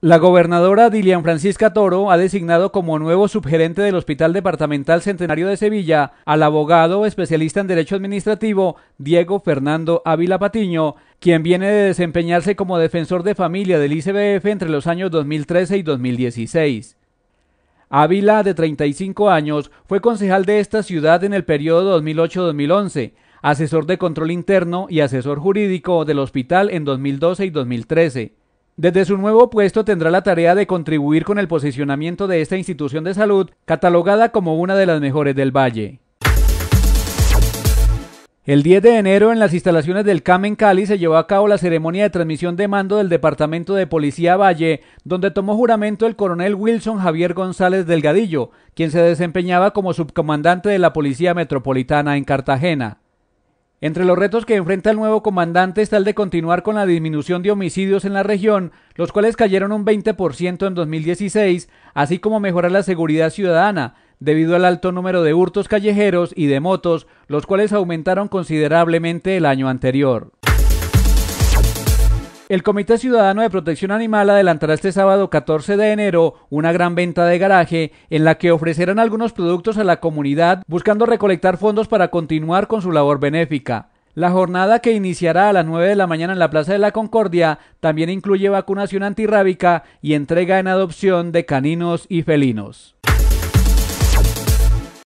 La gobernadora Dilian Francisca Toro ha designado como nuevo subgerente del Hospital Departamental Centenario de Sevilla al abogado especialista en Derecho Administrativo Diego Fernando Ávila Patiño, quien viene de desempeñarse como defensor de familia del ICBF entre los años 2013 y 2016. Ávila, de 35 años, fue concejal de esta ciudad en el periodo 2008-2011, asesor de control interno y asesor jurídico del hospital en 2012 y 2013. Desde su nuevo puesto tendrá la tarea de contribuir con el posicionamiento de esta institución de salud, catalogada como una de las mejores del Valle. El 10 de enero en las instalaciones del CAM en Cali se llevó a cabo la ceremonia de transmisión de mando del Departamento de Policía Valle, donde tomó juramento el coronel Wilson Javier González Delgadillo, quien se desempeñaba como subcomandante de la Policía Metropolitana en Cartagena. Entre los retos que enfrenta el nuevo comandante está el de continuar con la disminución de homicidios en la región, los cuales cayeron un 20% en 2016, así como mejorar la seguridad ciudadana, debido al alto número de hurtos callejeros y de motos, los cuales aumentaron considerablemente el año anterior. El Comité Ciudadano de Protección Animal adelantará este sábado 14 de enero una gran venta de garaje en la que ofrecerán algunos productos a la comunidad buscando recolectar fondos para continuar con su labor benéfica. La jornada que iniciará a las 9 de la mañana en la Plaza de la Concordia también incluye vacunación antirrábica y entrega en adopción de caninos y felinos.